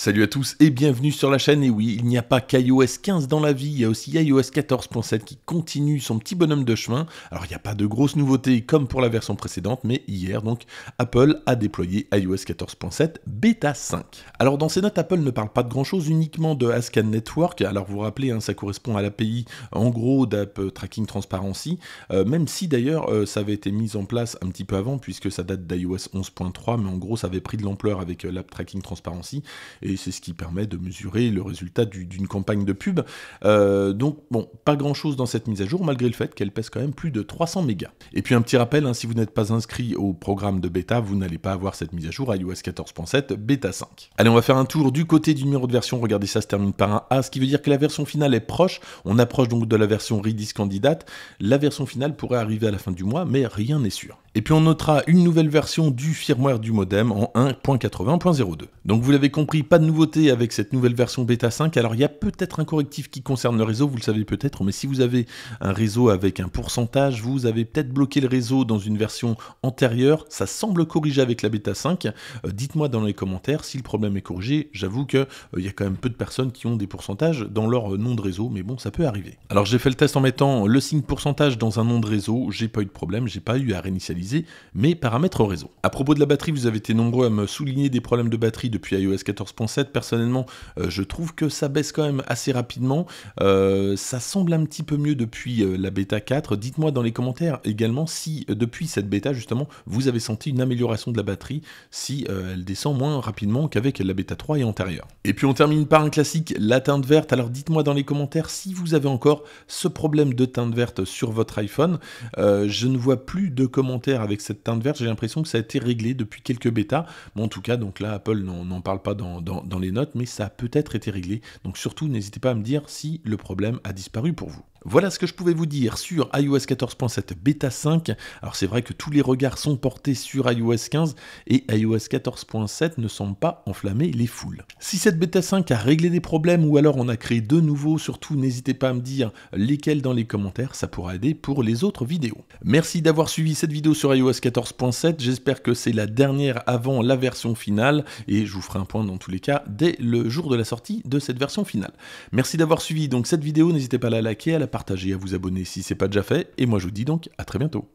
Salut à tous et bienvenue sur la chaîne. Et oui, il n'y a pas qu'iOS 15 dans la vie, il y a aussi iOS 14.7 qui continue son petit bonhomme de chemin. Alors il n'y a pas de grosses nouveautés comme pour la version précédente, mais hier donc Apple a déployé iOS 14.7 Beta 5. Alors dans ces notes, Apple ne parle pas de grand chose, uniquement de ASCAN Network. Alors vous vous rappelez, hein, ça correspond à l'API en gros d'App euh, Tracking Transparency, euh, même si d'ailleurs euh, ça avait été mis en place un petit peu avant puisque ça date d'iOS 11.3, mais en gros ça avait pris de l'ampleur avec l'App Tracking Transparency et c'est ce qui permet de mesurer le résultat d'une campagne de pub. Euh, donc bon, pas grand-chose dans cette mise à jour, malgré le fait qu'elle pèse quand même plus de 300 mégas. Et puis un petit rappel, hein, si vous n'êtes pas inscrit au programme de bêta, vous n'allez pas avoir cette mise à jour iOS 14.7 bêta 5. Allez, on va faire un tour du côté du numéro de version, regardez ça se termine par un A, ce qui veut dire que la version finale est proche, on approche donc de la version Redis candidate, la version finale pourrait arriver à la fin du mois, mais rien n'est sûr. Et puis on notera une nouvelle version du firmware du modem en 1.80.02. Donc vous l'avez compris, pas de nouveauté avec cette nouvelle version bêta 5. Alors il y a peut-être un correctif qui concerne le réseau, vous le savez peut-être, mais si vous avez un réseau avec un pourcentage, vous avez peut-être bloqué le réseau dans une version antérieure. Ça semble corrigé avec la bêta 5. Euh, dites-moi dans les commentaires si le problème est corrigé. J'avoue qu'il euh, y a quand même peu de personnes qui ont des pourcentages dans leur euh, nom de réseau, mais bon, ça peut arriver. Alors j'ai fait le test en mettant le signe pourcentage dans un nom de réseau. J'ai pas eu de problème, j'ai pas eu à réinitialiser mes paramètres réseau. À propos de la batterie, vous avez été nombreux à me souligner des problèmes de batterie depuis iOS 14.7. Personnellement, euh, je trouve que ça baisse quand même assez rapidement. Euh, ça semble un petit peu mieux depuis euh, la bêta 4. Dites-moi dans les commentaires également si depuis cette bêta justement vous avez senti une amélioration de la batterie, si elle descend moins rapidement qu'avec la bêta 3 et antérieure. Et puis on termine par un classique, la teinte verte. Alors dites-moi dans les commentaires si vous avez encore ce problème de teinte verte sur votre iPhone. je ne vois plus de commentaires avec cette teinte verte, j'ai l'impression que ça a été réglé depuis quelques bêtas. Bon, en tout cas, donc là, Apple n'en parle pas dans, dans les notes, mais ça a peut-être été réglé. Donc surtout, n'hésitez pas à me dire si le problème a disparu pour vous. Voilà ce que je pouvais vous dire sur iOS 14.7 Beta 5. Alors c'est vrai que tous les regards sont portés sur iOS 15 et iOS 14.7 ne semble pas enflammer les foules. Si cette bêta 5 a réglé des problèmes ou alors on a créé de nouveaux, surtout n'hésitez pas à me dire lesquels dans les commentaires, ça pourra aider pour les autres vidéos. Merci d'avoir suivi cette vidéo sur iOS 14.7, j'espère que c'est la dernière avant la version finale et je vous ferai un point dans tous les cas dès le jour de la sortie de cette version finale. Merci d'avoir suivi donc cette vidéo, n'hésitez pas à la liker, à la partager partager, à vous abonner si ce n'est pas déjà fait. Et moi je vous dis donc à très bientôt.